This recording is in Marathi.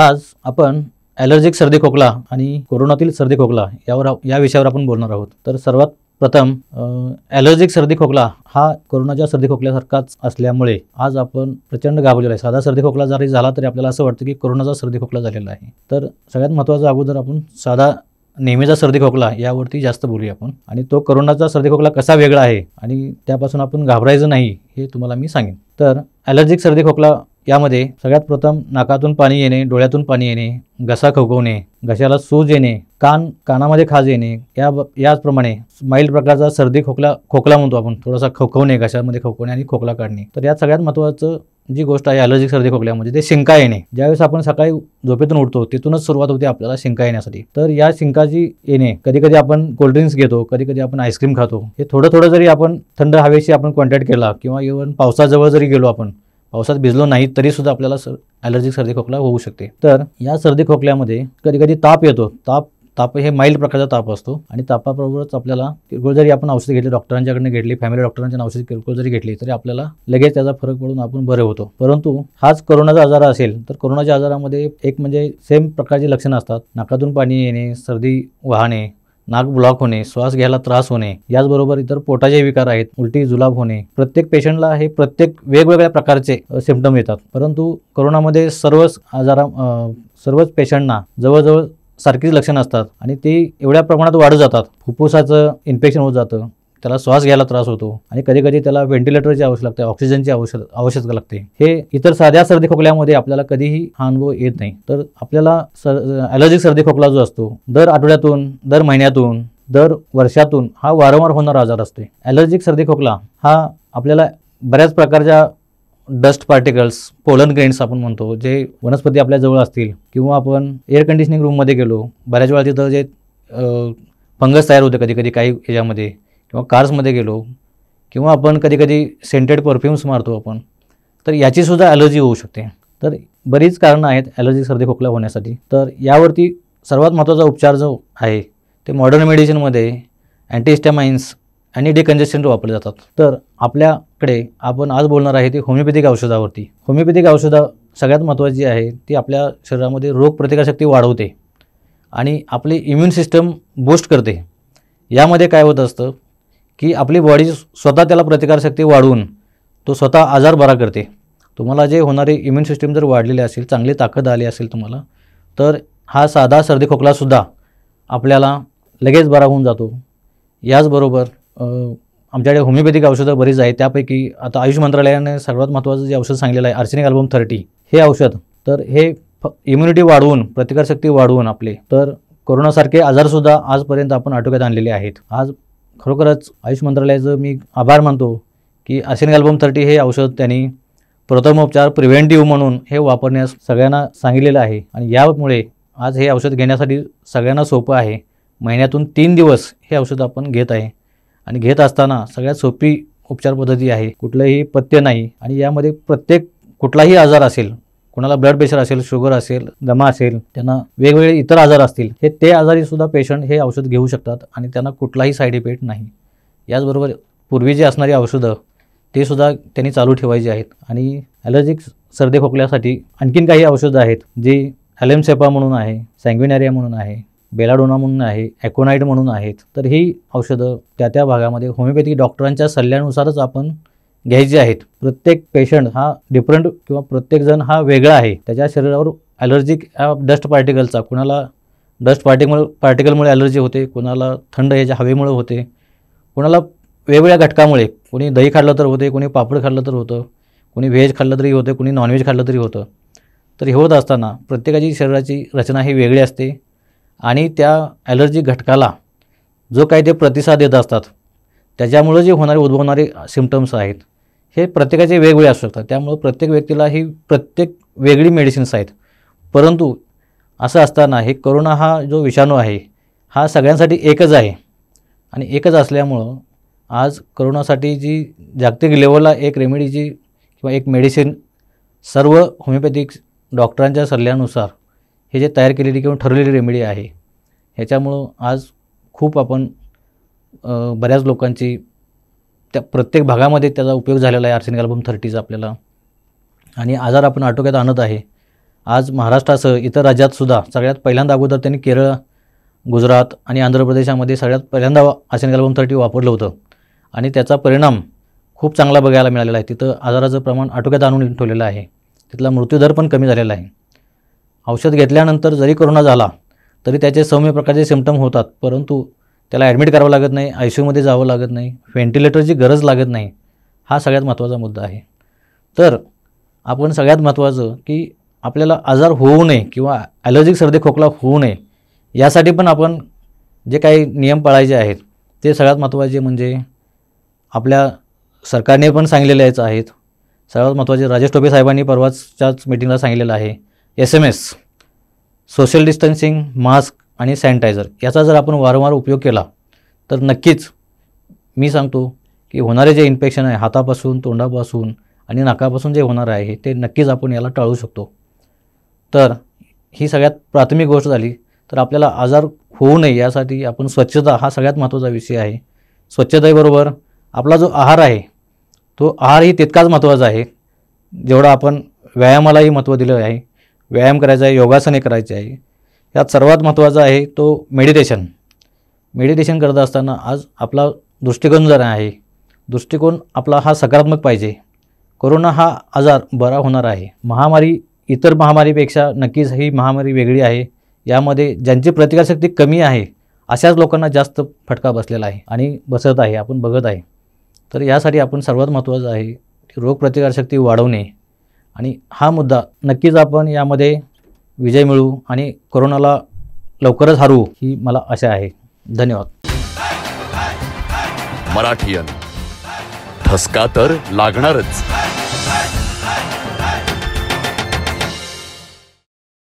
आज आपण ॲलर्जिक सर्दी खोकला आणि कोरोनातील सर्दी खोकला यावर या विषयावर आपण बोलणार आहोत तर सर्वात प्रथम ॲलर्जिक सर्दी खोकला हा कोरोनाच्या सर्दी खोकल्यासारखाच असल्यामुळे आज आपण प्रचंड घाबरलेला आहे साधा सर्दी खोकला जरी झाला तरी आपल्याला असं वाटतं की कोरोनाचा सर्दी खोकला झालेला आहे तर सगळ्यात महत्त्वाचा अगोदर आपण साधा नेहमीचा सर्दी खोकला यावरती जास्त बोलूया आपण आणि तो करोनाचा सर्दी खोकला कसा वेगळा आहे आणि त्यापासून आपण घाबरायचं नाही हे तुम्हाला मी सांगेन तर ॲलर्जिक सर्दी खोकला यामध्ये सगळ्यात प्रथम नाकातून पाणी येणे डोळ्यातून पाणी येणे घसा खवखवणे घशाला सूज येणे कान कानामध्ये खाज येणे या याचप्रमाणे माईल प्रकारचा सर्दी खोकला खोकला म्हणतो आपण थोडासा खवखवणे घशामध्ये खवखवणे आणि खोकला काढणे तर यात सगळ्यात महत्त्वाचं जी गोष्ट आहे अलर्जिक सर्दी खोकल्यामध्ये म्हणजे ते शिंका येणे ज्यावेळेस आपण सकाळी झोपेतून उठतो तिथूनच सुरुवात होते आपल्याला शिंका येण्यासाठी तर या शिंकाची येणे कधी कधी आपण कोल्ड्रिंक्स घेतो कधी कधी आपण आईस्क्रीम खातो हे थोडं थोडं जरी आपण थंड हवेशी आपण कॉन्टॅक्ट केला किंवा इव्हन पावसाजवळ जरी गेलो आपण पावसात भिजलो नाही तरीसुद्धा आपल्याला सर ॲलर्जिक सर्दी खोकला होऊ शकते तर या सर्दी खोकल्यामध्ये कधी कधी ताप येतो ताप ताप हे माइल्ड प्रकारचा ताप असतो आणि तापाबरोबरच आपल्याला किरकोळ जरी आपण औषध घेतली डॉक्टरांच्याकडनं घेतली फॅमिली डॉक्टरांच्या औषध किरकोळ जरी घेतली तरी आपल्याला लगेच त्याचा फरक पडून आपण बरे होतो परंतु हाच कोरोनाचा आजार असेल तर कोरोनाच्या आजारामध्ये एक म्हणजे सेम प्रकारची लक्षणं असतात नाकातून पाणी येणे सर्दी वाहणे नाक ब्लॉक होणे श्वास घ्यायला त्रास होणे याचबरोबर इतर पोटाचे विकार आहेत उलटी जुलाब होणे प्रत्येक पेशंटला हे प्रत्येक वेगवेगळ्या प्रकारचे सिम्पटम येतात परंतु कोरोनामध्ये सर्वच आजारा सर्वच पेशंटना जवळजवळ सारखीच लक्षणं असतात आणि ती एवढ्या प्रमाणात वाढत जातात फुफ्फुसाचं इन्फेक्शन होत जातं त्याला श्वास घ्यायला त्रास होतो आणि कधी कधी त्याला व्हेंटिलेटरची आवश्यक लागते ऑक्सिजनची आवश्यक आवश्यकता लागते हे इतर साध्या सर्दी खोकल्यामध्ये आपल्याला कधीही हा अनुभव येत नाही तर आपल्याला सर ॲलर्जिक सर्दी खोकला जो असतो दर आठवड्यातून दर महिन्यातून दर वर्षातून हा वारंवार होणारा आजार असते ॲलर्जिक सर्दी खोकला हा आपल्याला बऱ्याच प्रकारच्या डस्ट पार्टिकल्स पोलन ग्रेन्स आपण म्हणतो जे वनस्पती आपल्याजवळ असतील किंवा आपण एअर कंडिशनिंग रूममध्ये गेलो बऱ्याच वेळा तिथं जे फंगस तयार होते कधी कधी काही याच्यामध्ये किंवा कार्समध्ये गेलो किंवा आपण कधीकधी सेंटेड परफ्युम्स मारतो आपण तर याचीसुद्धा ॲलर्जी होऊ शकते तर बरीच कारणं आहेत ॲलर्जी सर्दी खोकला होण्यासाठी तर यावरती सर्वात महत्त्वाचा उपचार जो आहे ते मॉडर्न मेडिसिनमध्ये अँटीस्टॅमाइन्स आणि डिकंजेशन वापरले जातात तर आपल्याकडे आपण आज बोलणार आहे ती होमिओपॅथिक औषधावरती होमिओपॅथिक औषधं सगळ्यात महत्त्वाची आहे ती आपल्या शरीरामध्ये रोगप्रतिकारशक्ती वाढवते आणि आपली इम्युन सिस्टम बूस्ट करते यामध्ये काय होत असतं की आपली बॉडी स्वतः त्याला प्रतिकारशक्ती वाढवून तो स्वतः आजार बरा करते तुम्हाला जे होणारे इम्युन सिस्टीम जर वाढलेली असेल चांगली ताकद आली असेल तुम्हाला तर हा साधा सर्दी खोकलासुद्धा आपल्याला लगेच बरा होऊन जातो याचबरोबर आमच्याकडे होमिओपॅथिक औषधं बरीच आहेत त्यापैकी आता आयुष मंत्रालयाने सर्वात महत्त्वाचं जे औषध सांगलेलं आहे आर्सेनिक अल्बम थर्टी हे औषध तर हे फ इम्युनिटी वाढवून प्रतिकारशक्ती वाढवून आपले तर कोरोनासारखे आजारसुद्धा आजपर्यंत आपण आटोक्यात आणलेले आहेत आज खरोखरच आयुष मंत्रालयाचं मी आभार मानतो की असेन अल्बम थर्टी हे औषध त्यांनी प्रथमोपचार प्रिव्हेंटिव्ह म्हणून हे वापरण्यास सगळ्यांना सांगितलेलं आहे आणि यामुळे आज हे औषध घेण्यासाठी सगळ्यांना सोपं आहे महिन्यातून तीन दिवस हे औषध आपण घेत आहे आणि घेत असताना सगळ्यात सोपी उपचार पद्धती आहे कुठलंही पथ्य नाही आणि यामध्ये प्रत्येक कुठलाही आजार असेल कोणाला ब्लड प्रेशर असेल शुगर असेल दमा असेल त्यांना वेगवेगळे इतर आजार असतील हे ते आजारी सुद्धा पेशंट हे औषध घेऊ शकतात आणि त्यांना कुठलाही साईड इफेक्ट नाही याचबरोबर पूर्वी जी असणारी औषधं ते सुद्धा त्यांनी चालू ठेवायची आहेत आणि ॲलर्जिक सर्दी खोकल्यासाठी आणखीन काही औषधं आहेत जी ॲलेमसेपा म्हणून आहे सँग्विनॅरिया म्हणून आहे बेलाडोना म्हणून आहे ॲकोनाईड म्हणून आहेत तर ही औषधं त्या त्या भागामध्ये होमिओपॅथिक डॉक्टरांच्या सल्ल्यानुसारच आपण घ्यायचे आहेत प्रत्येक पेशंट हा डिफरंट किंवा प्रत्येकजण हा वेगळा आहे त्याच्या शरीरावर ॲलर्जिक डस्ट पार्टिकलचा कोणाला डस्ट पार्टिकल पार्टिकलमुळे ॲलर्जी होते कोणाला थंड याच्या हवेमुळे होते कोणाला वेगवेगळ्या घटकामुळे कोणी दही खाल्लं तर होते कोणी पापड खाल्लं तर होतं कोणी व्हेज खाल्लं तरी होतं कोणी नॉनव्हेज खाल्लं तरी होतं तर हे होत असताना प्रत्येकाची शरीराची रचना ही वेगळी असते आणि त्या ॲलर्जी घटकाला जो काही ते प्रतिसाद देत असतात त्याच्यामुळं जे होणारे उद्भवणारे सिमटम्स आहेत हे प्रत्येकाचे वेगवेगळे असू शकतात त्यामुळं प्रत्येक व्यक्तीला ही प्रत्येक वेगळी मेडिसिन्स आहेत परंतु असं असताना हे करोना हा जो विषाणू आहे हा सगळ्यांसाठी एकच आहे आणि एकच असल्यामुळं आज करोनासाठी जी जागतिक लेवलला एक रेमेडीची किंवा एक मेडिसिन सर्व होमिओपॅथिक डॉक्टरांच्या सल्ल्यानुसार हे जे तयार केलेली किंवा ठरलेली रेमेडी आहे ह्याच्यामुळं आज खूप आपण बऱ्याच लोकांची त्या प्रत्येक भागामध्ये त्याचा उपयोग झालेला आहे आर्सेनिक अल्बम थर्टीचा आपल्याला आणि आजार आपण आटोक्यात आणत आहे आज महाराष्ट्रासह इतर राज्यातसुद्धा सगळ्यात पहिल्यांदा अगोदर त्यांनी केरळ गुजरात आणि आंध्र प्रदेशामध्ये सगळ्यात पहिल्यांदा आर्सेनिक अल्बम थर्टी वापरलं होतं आणि त्याचा परिणाम खूप चांगला बघायला मिळालेला आहे तिथं आजाराचं प्रमाण आटोक्यात आणून ठेवलेलं आहे तिथला मृत्यूदर पण कमी झालेला आहे औषध घेतल्यानंतर जरी कोरोना झाला तरी त्याचे सौम्य प्रकारचे सिमटम होतात परंतु त्याला ॲडमिट करावं लागत नाही आय सी यूमध्ये जावं लागत नाही व्हेंटिलेटरची गरज लागत नाही हा सगळ्यात महत्त्वाचा मुद्दा आहे तर आपण सगळ्यात महत्त्वाचं की आपल्याला आजार होऊ नये किंवा ॲलर्जिक सर्दी खोकला होऊ नये यासाठी पण आपण जे काही नियम पाळायचे आहेत ते सगळ्यात महत्त्वाचे म्हणजे आपल्या सरकारने पण याचं आहेत सर्वात महत्त्वाचे राजेश टोपे साहेबांनी परवाच्याच मीटिंगला सांगितलेलं आहे S M S social distancing mask आणि सॅनिटायझर याचा जर आपण वारंवार उपयोग केला तर नक्कीच मी सांगतो की होणारे जे इन्फेक्शन आहे हातापासून तोंडापासून आणि नाकापासून जे होणार आहे ते नक्कीच आपण याला टाळू शकतो तर ही सगळ्यात प्राथमिक गोष्ट झाली तर आपल्याला आजार होऊ नये यासाठी आपण स्वच्छता हा सगळ्यात महत्त्वाचा विषय आहे स्वच्छतेबरोबर आपला जो आहार आहे तो आहारही तितकाच महत्त्वाचा आहे जेवढा आपण व्यायामालाही महत्त्व दिलं आहे व्यायाम करायचा आहे योगासने करायचे आहे यात सर्वात महत्त्वाचा आहे तो मेडिटेशन मेडिटेशन करत असताना आज आपला दृष्टिकोन जरा आहे दृष्टिकोन आपला हा सकारात्मक पाहिजे कोरोना हा आजार बरा होणार आहे महामारी इतर महामारीपेक्षा नक्कीच ही महामारी वेगळी आहे यामध्ये ज्यांची प्रतिकारशक्ती कमी आहे अशाच लोकांना जास्त फटका बसलेला आहे आणि बसत आहे आपण बघत आहे तर यासाठी आपण सर्वात महत्त्वाचं आहे रोगप्रतिकारशक्ती वाढवणे आणि हा मुद्दा नक्कीच आपण यामध्ये विजय मिळू आणि कोरोनाला लवकरच हारू ही मला आशा आहे धन्यवाद मराठीयन ठसका तर लागणारच